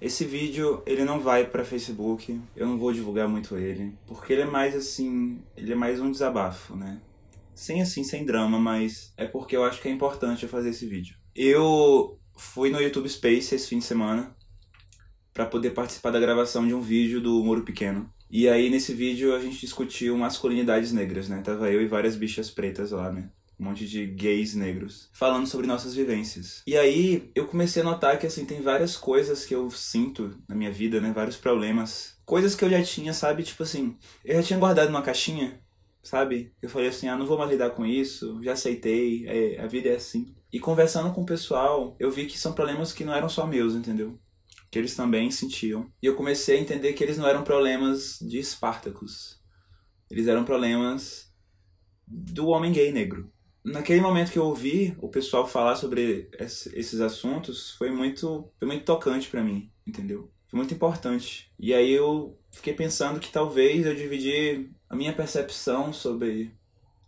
Esse vídeo, ele não vai para Facebook, eu não vou divulgar muito ele, porque ele é mais assim, ele é mais um desabafo, né? Sem assim, sem drama, mas é porque eu acho que é importante eu fazer esse vídeo. Eu fui no YouTube Space esse fim de semana para poder participar da gravação de um vídeo do Muro Pequeno. E aí nesse vídeo a gente discutiu masculinidades negras, né? Tava eu e várias bichas pretas lá, né? um monte de gays negros, falando sobre nossas vivências. E aí eu comecei a notar que assim tem várias coisas que eu sinto na minha vida, né, vários problemas, coisas que eu já tinha, sabe, tipo assim, eu já tinha guardado numa caixinha, sabe? Eu falei assim, ah, não vou mais lidar com isso, já aceitei, é, a vida é assim. E conversando com o pessoal, eu vi que são problemas que não eram só meus, entendeu? Que eles também sentiam. E eu comecei a entender que eles não eram problemas de Espartacus. Eles eram problemas do homem gay negro naquele momento que eu ouvi o pessoal falar sobre esses assuntos, foi muito, foi muito tocante para mim, entendeu? Foi muito importante. E aí eu fiquei pensando que talvez eu dividir a minha percepção sobre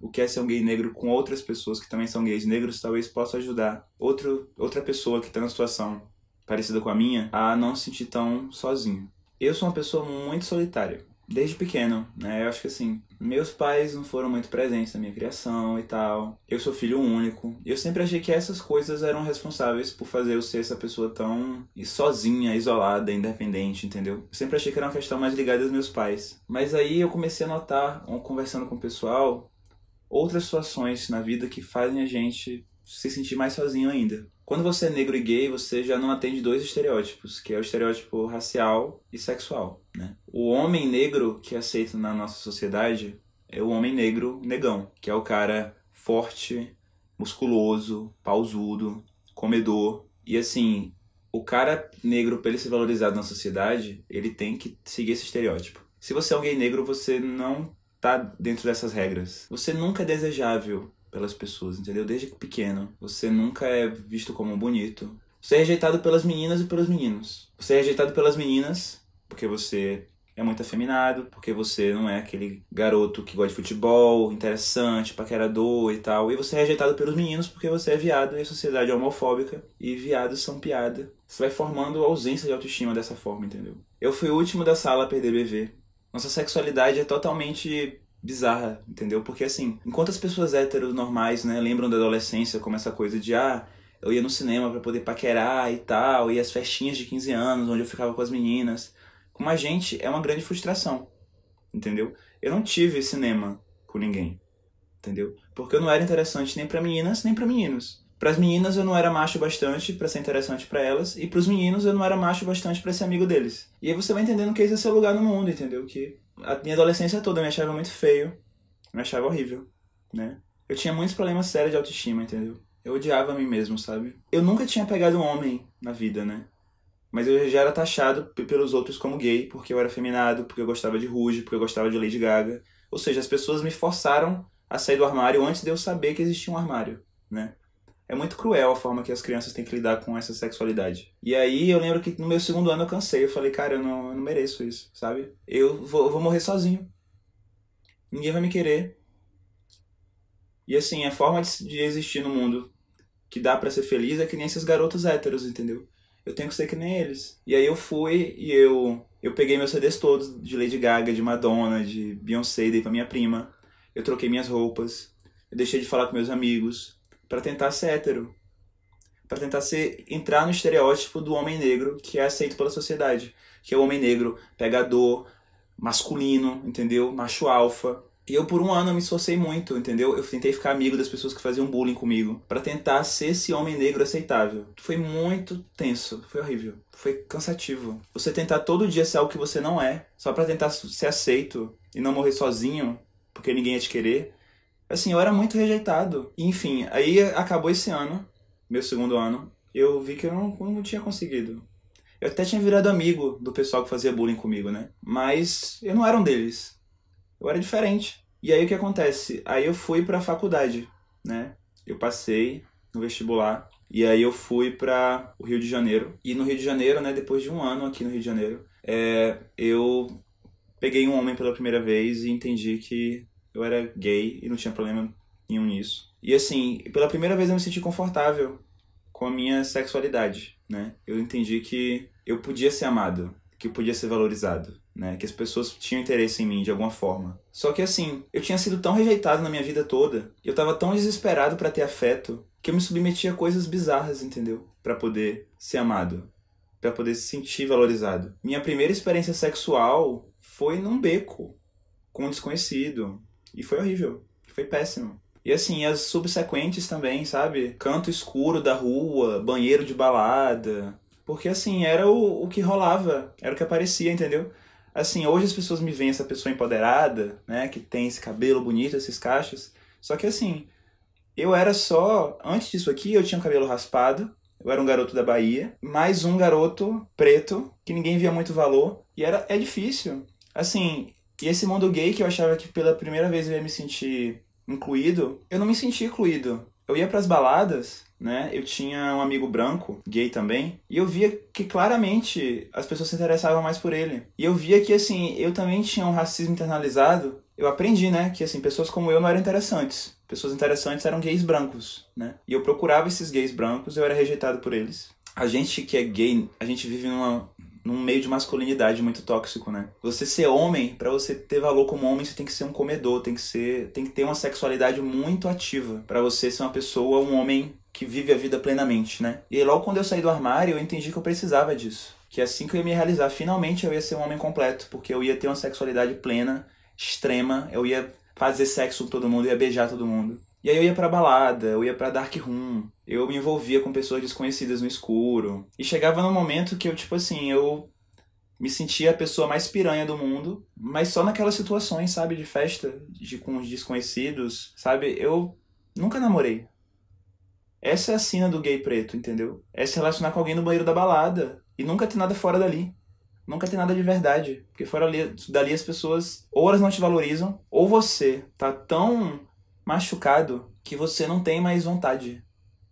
o que é ser um gay negro com outras pessoas que também são gays negros talvez possa ajudar outro, outra pessoa que está numa situação parecida com a minha a não se sentir tão sozinho. Eu sou uma pessoa muito solitária desde pequeno, né? Eu acho que assim, meus pais não foram muito presentes na minha criação e tal. Eu sou filho único. Eu sempre achei que essas coisas eram responsáveis por fazer eu ser essa pessoa tão sozinha, isolada, independente, entendeu? Eu sempre achei que era uma questão mais ligada aos meus pais. Mas aí eu comecei a notar, conversando com o pessoal, outras situações na vida que fazem a gente se sentir mais sozinho ainda. Quando você é negro e gay, você já não atende dois estereótipos, que é o estereótipo racial e sexual, né? O homem negro que é aceito na nossa sociedade é o homem negro negão, que é o cara forte, musculoso, pausudo, comedor. E assim, o cara negro, para ele ser valorizado na sociedade, ele tem que seguir esse estereótipo. Se você é alguém negro, você não tá dentro dessas regras. Você nunca é desejável pelas pessoas, entendeu? Desde pequeno. Você nunca é visto como bonito. Você é rejeitado pelas meninas e pelos meninos. Você é rejeitado pelas meninas porque você é muito afeminado, porque você não é aquele garoto que gosta de futebol, interessante, paquerador e tal. E você é rejeitado pelos meninos porque você é viado e a sociedade é homofóbica e viados são piada. Você vai formando ausência de autoestima dessa forma, entendeu? Eu fui o último da sala a perder bebê. Nossa sexualidade é totalmente bizarra, entendeu? Porque assim, enquanto as pessoas héteros normais, né, lembram da adolescência como essa coisa de ah, eu ia no cinema para poder paquerar e tal, e as festinhas de 15 anos onde eu ficava com as meninas. Com a gente é uma grande frustração, entendeu? Eu não tive cinema com ninguém, entendeu? Porque eu não era interessante nem para meninas, nem para meninos. Para as meninas eu não era macho bastante para ser interessante para elas e para os meninos eu não era macho bastante para ser amigo deles. E aí você vai entendendo que esse é seu lugar no mundo, entendeu? Que a minha adolescência toda eu me achava muito feio, me achava horrível, né? Eu tinha muitos problemas sérios de autoestima, entendeu? Eu odiava a mim mesmo, sabe? Eu nunca tinha pegado um homem na vida, né? Mas eu já era taxado pelos outros como gay, porque eu era feminado, porque eu gostava de Ruge, porque eu gostava de Lady Gaga. Ou seja, as pessoas me forçaram a sair do armário antes de eu saber que existia um armário, né? é muito cruel a forma que as crianças têm que lidar com essa sexualidade. E aí eu lembro que no meu segundo ano eu cansei, eu falei, cara, eu não, eu não mereço isso, sabe? Eu vou, eu vou morrer sozinho. Ninguém vai me querer. E assim, a forma de, de existir no mundo que dá para ser feliz é que nem esses garotos héteros, entendeu? Eu tenho que ser que nem eles. E aí eu fui e eu eu peguei meus CDs todos de Lady Gaga, de Madonna, de Beyoncé, dei pra minha prima. Eu troquei minhas roupas. Eu deixei de falar com meus amigos para tentar ser hétero, para tentar ser, entrar no estereótipo do homem negro que é aceito pela sociedade, que é o homem negro pegador, masculino, entendeu? Macho alfa. E eu por um ano me esforcei muito, entendeu? Eu tentei ficar amigo das pessoas que faziam bullying comigo, para tentar ser esse homem negro aceitável. Foi muito tenso, foi horrível, foi cansativo. Você tentar todo dia ser algo que você não é, só para tentar ser aceito e não morrer sozinho, porque ninguém ia te querer, Assim, eu era muito rejeitado. Enfim, aí acabou esse ano, meu segundo ano, eu vi que eu não, não tinha conseguido. Eu até tinha virado amigo do pessoal que fazia bullying comigo, né? Mas eu não era um deles. Eu era diferente. E aí o que acontece? Aí eu fui pra faculdade, né? Eu passei no vestibular. E aí eu fui para o Rio de Janeiro. E no Rio de Janeiro, né, depois de um ano aqui no Rio de Janeiro, é, eu peguei um homem pela primeira vez e entendi que eu era gay e não tinha problema nenhum nisso. E assim, pela primeira vez eu me senti confortável com a minha sexualidade, né? Eu entendi que eu podia ser amado, que eu podia ser valorizado, né? Que as pessoas tinham interesse em mim de alguma forma. Só que assim, eu tinha sido tão rejeitado na minha vida toda, eu tava tão desesperado para ter afeto, que eu me submetia a coisas bizarras, entendeu? Para poder ser amado, para poder se sentir valorizado. Minha primeira experiência sexual foi num beco com um desconhecido, e foi horrível. Foi péssimo. E assim, as subsequentes também, sabe? Canto escuro da rua, banheiro de balada. Porque assim, era o, o que rolava, era o que aparecia, entendeu? Assim, hoje as pessoas me veem essa pessoa empoderada, né? Que tem esse cabelo bonito, esses cachos. Só que assim, eu era só. Antes disso aqui, eu tinha um cabelo raspado. Eu era um garoto da Bahia. Mais um garoto preto, que ninguém via muito valor. E era, é difícil. Assim, e esse mundo gay que eu achava que pela primeira vez eu ia me sentir incluído, eu não me senti incluído. Eu ia para as baladas, né? Eu tinha um amigo branco, gay também, e eu via que claramente as pessoas se interessavam mais por ele. E eu via que assim, eu também tinha um racismo internalizado. Eu aprendi, né, que assim, pessoas como eu não eram interessantes. Pessoas interessantes eram gays brancos, né? E eu procurava esses gays brancos, eu era rejeitado por eles. A gente que é gay, a gente vive numa num meio de masculinidade muito tóxico, né? Você ser homem, para você ter valor como homem, você tem que ser um comedor, tem que ser, tem que ter uma sexualidade muito ativa para você ser uma pessoa, um homem que vive a vida plenamente, né? E logo quando eu saí do armário, eu entendi que eu precisava disso, que é assim que eu ia me realizar, finalmente eu ia ser um homem completo, porque eu ia ter uma sexualidade plena, extrema, eu ia fazer sexo com todo mundo, ia beijar todo mundo. E aí eu ia pra balada, eu ia pra dark room, eu me envolvia com pessoas desconhecidas no escuro. E chegava num momento que eu, tipo assim, eu me sentia a pessoa mais piranha do mundo, mas só naquelas situações, sabe, de festa, de com os desconhecidos, sabe? Eu nunca namorei. Essa é a cena do gay preto, entendeu? É se relacionar com alguém no banheiro da balada e nunca ter nada fora dali. Nunca ter nada de verdade, porque fora dali as pessoas ou elas não te valorizam, ou você tá tão machucado que você não tem mais vontade.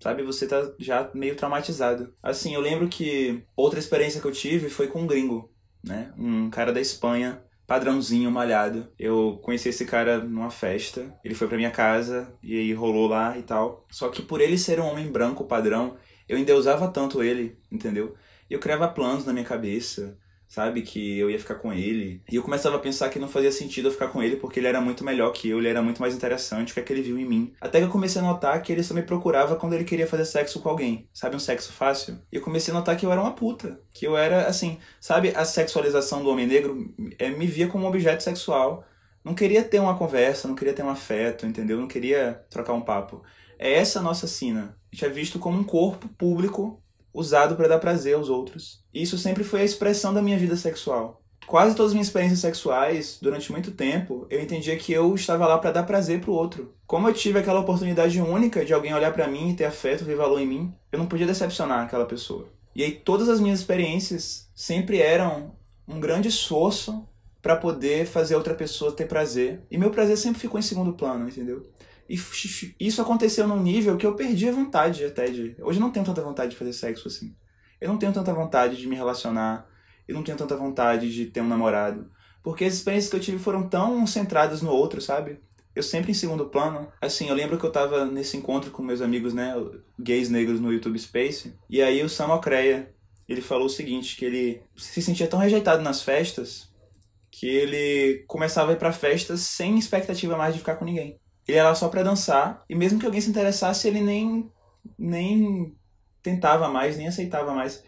Sabe, você tá já meio traumatizado. Assim, eu lembro que outra experiência que eu tive foi com um gringo, né? Um cara da Espanha, padrãozinho, malhado. Eu conheci esse cara numa festa, ele foi pra minha casa e aí rolou lá e tal. Só que por ele ser um homem branco padrão, eu endeusava tanto ele, entendeu? Eu criava planos na minha cabeça, sabe? Que eu ia ficar com ele. E eu começava a pensar que não fazia sentido eu ficar com ele porque ele era muito melhor que eu, ele era muito mais interessante, o que é que ele viu em mim. Até que eu comecei a notar que ele só me procurava quando ele queria fazer sexo com alguém, sabe? Um sexo fácil. E eu comecei a notar que eu era uma puta, que eu era assim, sabe? A sexualização do homem negro é, me via como um objeto sexual. Não queria ter uma conversa, não queria ter um afeto, entendeu? Não queria trocar um papo. É essa a nossa sina. A gente é visto como um corpo público usado para dar prazer aos outros. E isso sempre foi a expressão da minha vida sexual. Quase todas as minhas experiências sexuais, durante muito tempo, eu entendia que eu estava lá para dar prazer para o outro. Como eu tive aquela oportunidade única de alguém olhar para mim e ter afeto, ver valor em mim, eu não podia decepcionar aquela pessoa. E aí todas as minhas experiências sempre eram um grande esforço para poder fazer outra pessoa ter prazer. E meu prazer sempre ficou em segundo plano, entendeu? E isso aconteceu num nível que eu perdi a vontade até de. Hoje eu não tenho tanta vontade de fazer sexo assim. Eu não tenho tanta vontade de me relacionar. Eu não tenho tanta vontade de ter um namorado. Porque as experiências que eu tive foram tão centradas no outro, sabe? Eu sempre em segundo plano. Assim, eu lembro que eu tava nesse encontro com meus amigos, né? Gays negros no YouTube Space. E aí o Sam Ocreia, ele falou o seguinte: que ele se sentia tão rejeitado nas festas que ele começava a ir pra festas sem expectativa mais de ficar com ninguém. Ele era só pra dançar, e mesmo que alguém se interessasse, ele nem, nem tentava mais, nem aceitava mais.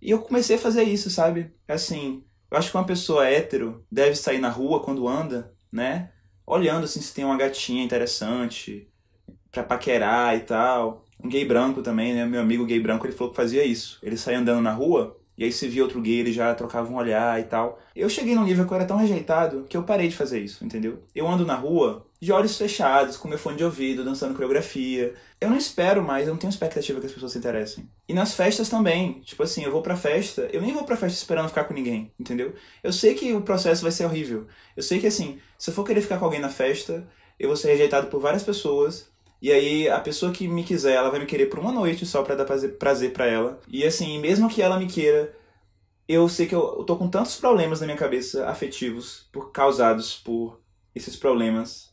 E eu comecei a fazer isso, sabe? Assim, eu acho que uma pessoa hétero deve sair na rua quando anda, né? Olhando assim se tem uma gatinha interessante pra paquerar e tal. Um gay branco também, né? Meu amigo gay branco, ele falou que fazia isso. Ele saía andando na rua e aí você via outro gay, ele já trocava um olhar e tal. Eu cheguei num nível que eu era tão rejeitado que eu parei de fazer isso, entendeu? Eu ando na rua de olhos fechados, com meu fone de ouvido, dançando coreografia. Eu não espero mais, eu não tenho expectativa que as pessoas se interessem. E nas festas também, tipo assim, eu vou pra festa, eu nem vou pra festa esperando ficar com ninguém, entendeu? Eu sei que o processo vai ser horrível. Eu sei que assim, se eu for querer ficar com alguém na festa, eu vou ser rejeitado por várias pessoas, e aí a pessoa que me quiser, ela vai me querer por uma noite só para dar prazer para ela. E assim, mesmo que ela me queira, eu sei que eu tô com tantos problemas na minha cabeça afetivos por causados por esses problemas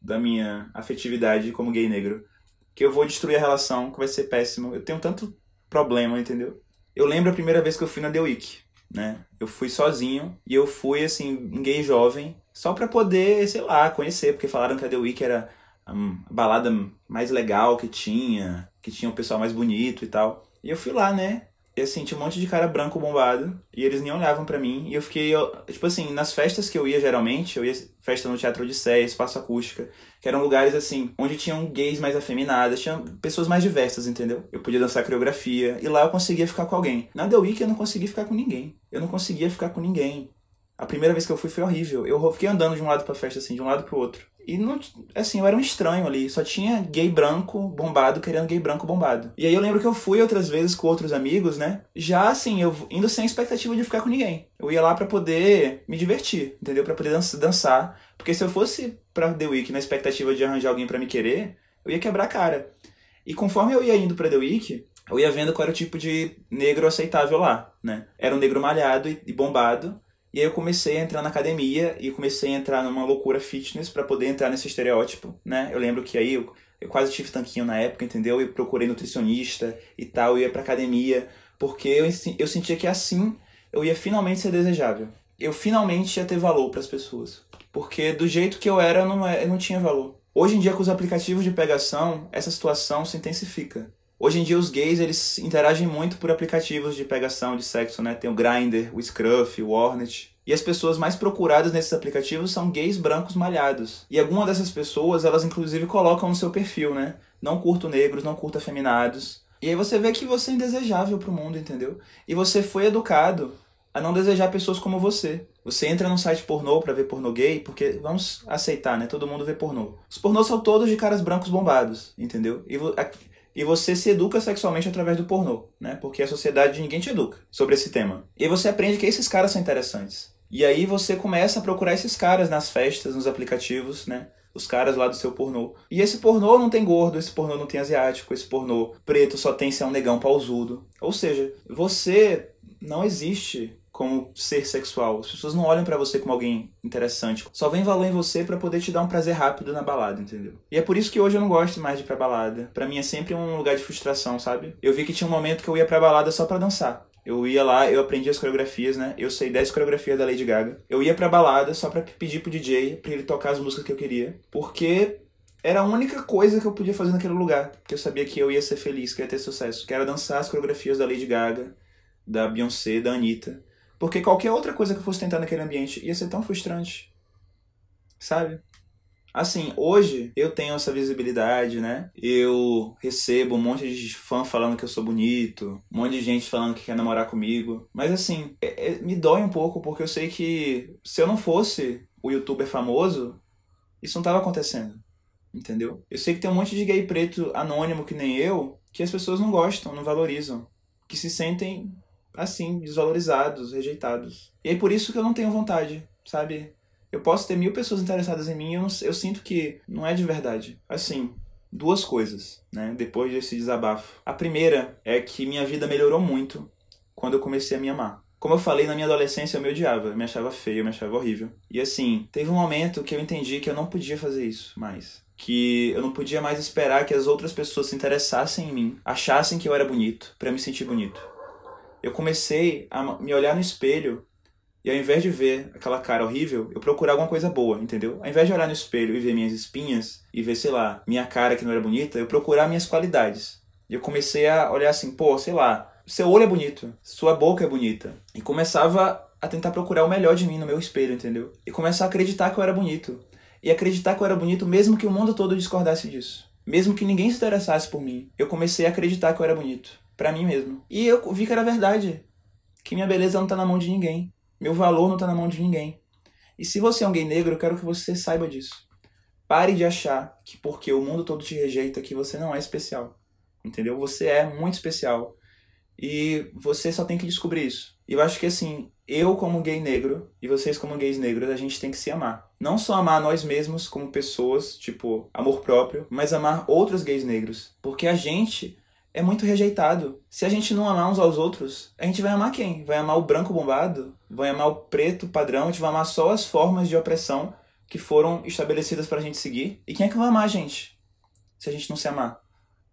da minha afetividade como gay negro, que eu vou destruir a relação, que vai ser péssimo. Eu tenho tanto problema, entendeu? Eu lembro a primeira vez que eu fui na The Week, né? Eu fui sozinho e eu fui assim, um gay jovem, só para poder, sei lá, conhecer, porque falaram que a The Week era a balada mais legal que tinha, que tinha o um pessoal mais bonito e tal. E eu fui lá, né? Eu senti assim, um monte de cara branco bombado e eles nem olhavam para mim. E eu fiquei, eu, tipo assim, nas festas que eu ia geralmente, eu ia festa no Teatro Odisseia, Espaço Acústica, que eram lugares assim, onde tinham gays mais afeminadas, tinham pessoas mais diversas, entendeu? Eu podia dançar coreografia e lá eu conseguia ficar com alguém. Na The Week eu não conseguia ficar com ninguém. Eu não conseguia ficar com ninguém. A primeira vez que eu fui foi horrível. Eu fiquei andando de um lado pra festa, assim, de um lado pro outro. E não. Assim, eu era um estranho ali. Só tinha gay branco bombado querendo gay branco bombado. E aí eu lembro que eu fui outras vezes com outros amigos, né? Já assim, eu indo sem expectativa de ficar com ninguém. Eu ia lá para poder me divertir, entendeu? para poder dançar. Porque se eu fosse pra The Week na expectativa de arranjar alguém para me querer, eu ia quebrar a cara. E conforme eu ia indo pra The Week, eu ia vendo qual era o tipo de negro aceitável lá, né? Era um negro malhado e bombado, e aí eu comecei a entrar na academia e comecei a entrar numa loucura fitness para poder entrar nesse estereótipo, né? Eu lembro que aí eu, eu quase tive tanquinho na época, entendeu? E procurei nutricionista e tal, eu ia pra academia, porque eu, eu sentia que assim eu ia finalmente ser desejável. Eu finalmente ia ter valor para as pessoas. Porque do jeito que eu era, eu não, eu é, não tinha valor. Hoje em dia, com os aplicativos de pegação, essa situação se intensifica. Hoje em dia os gays eles interagem muito por aplicativos de pegação de sexo, né? Tem o Grindr, o Scruff, o Hornet. E as pessoas mais procuradas nesses aplicativos são gays brancos malhados. E algumas dessas pessoas, elas inclusive colocam no seu perfil, né? Não curto negros, não curto afeminados. E aí você vê que você é indesejável pro mundo, entendeu? E você foi educado a não desejar pessoas como você. Você entra num site pornô para ver pornô gay, porque vamos aceitar, né? Todo mundo vê pornô. Os pornôs são todos de caras brancos bombados, entendeu? E e você se educa sexualmente através do pornô, né? Porque a sociedade ninguém te educa sobre esse tema. E você aprende que esses caras são interessantes. E aí você começa a procurar esses caras nas festas, nos aplicativos, né? Os caras lá do seu pornô. E esse pornô não tem gordo, esse pornô não tem asiático, esse pornô preto só tem se é um negão pausudo. Ou seja, você não existe como ser sexual. As pessoas não olham para você como alguém interessante. Só vem valor em você para poder te dar um prazer rápido na balada, entendeu? E é por isso que hoje eu não gosto mais de ir pra balada. Para mim é sempre um lugar de frustração, sabe? Eu vi que tinha um momento que eu ia pra balada só para dançar. Eu ia lá, eu aprendi as coreografias, né? Eu sei 10 coreografias da Lady Gaga. Eu ia pra balada só pra pedir pro DJ pra ele tocar as músicas que eu queria. Porque era a única coisa que eu podia fazer naquele lugar. que eu sabia que eu ia ser feliz, que eu ia ter sucesso. Que era dançar as coreografias da Lady Gaga, da Beyoncé, da Anitta. Porque qualquer outra coisa que eu fosse tentar naquele ambiente ia ser tão frustrante. Sabe? Assim, hoje eu tenho essa visibilidade, né? Eu recebo um monte de fã falando que eu sou bonito, um monte de gente falando que quer namorar comigo. Mas assim, é, é, me dói um pouco porque eu sei que se eu não fosse o youtuber famoso, isso não tava acontecendo. Entendeu? Eu sei que tem um monte de gay preto anônimo que nem eu, que as pessoas não gostam, não valorizam, que se sentem assim, desvalorizados, rejeitados. E é por isso que eu não tenho vontade, sabe? Eu posso ter mil pessoas interessadas em mim, eu, não, eu sinto que não é de verdade. Assim, duas coisas, né? Depois desse desabafo. A primeira é que minha vida melhorou muito quando eu comecei a me amar. Como eu falei, na minha adolescência eu me odiava, eu me achava feio, eu me achava horrível. E assim, teve um momento que eu entendi que eu não podia fazer isso mais. Que eu não podia mais esperar que as outras pessoas se interessassem em mim, achassem que eu era bonito, para me sentir bonito eu comecei a me olhar no espelho e ao invés de ver aquela cara horrível, eu procurar alguma coisa boa, entendeu? Ao invés de olhar no espelho e ver minhas espinhas e ver, sei lá, minha cara que não era bonita, eu procurar minhas qualidades. E eu comecei a olhar assim, pô, sei lá, seu olho é bonito, sua boca é bonita. E começava a tentar procurar o melhor de mim no meu espelho, entendeu? E começar a acreditar que eu era bonito. E acreditar que eu era bonito mesmo que o mundo todo discordasse disso. Mesmo que ninguém se interessasse por mim, eu comecei a acreditar que eu era bonito para mim mesmo. E eu vi que era verdade. Que minha beleza não tá na mão de ninguém. Meu valor não tá na mão de ninguém. E se você é um gay negro, eu quero que você saiba disso. Pare de achar que porque o mundo todo te rejeita que você não é especial. Entendeu? Você é muito especial. E você só tem que descobrir isso. E eu acho que assim, eu como gay negro e vocês como gays negros, a gente tem que se amar. Não só amar nós mesmos como pessoas, tipo, amor próprio, mas amar outros gays negros. Porque a gente é muito rejeitado. Se a gente não amar uns aos outros, a gente vai amar quem? Vai amar o branco bombado? Vai amar o preto padrão? A gente vai amar só as formas de opressão que foram estabelecidas para a gente seguir? E quem é que vai amar a gente? Se a gente não se amar.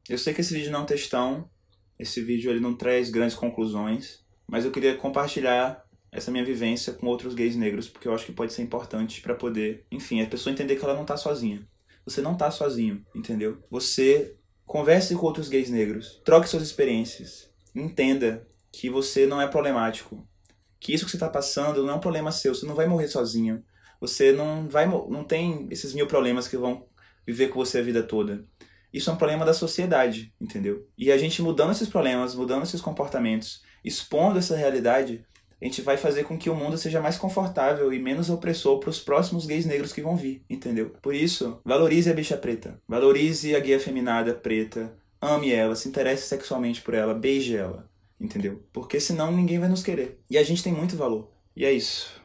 Eu sei que esse vídeo não é um textão, esse vídeo ele não traz grandes conclusões, mas eu queria compartilhar essa minha vivência com outros gays negros, porque eu acho que pode ser importante para poder, enfim, a pessoa entender que ela não tá sozinha. Você não tá sozinho, entendeu? Você Converse com outros gays negros. Troque suas experiências. Entenda que você não é problemático. Que isso que você está passando não é um problema seu. Você não vai morrer sozinho. Você não vai não tem esses mil problemas que vão viver com você a vida toda. Isso é um problema da sociedade, entendeu? E a gente mudando esses problemas, mudando esses comportamentos, expondo essa realidade, a gente vai fazer com que o mundo seja mais confortável e menos opressor para os próximos gays negros que vão vir, entendeu? Por isso, valorize a bicha preta, valorize a guia feminada preta, ame ela, se interesse sexualmente por ela, beije ela, entendeu? Porque senão ninguém vai nos querer. E a gente tem muito valor. E é isso.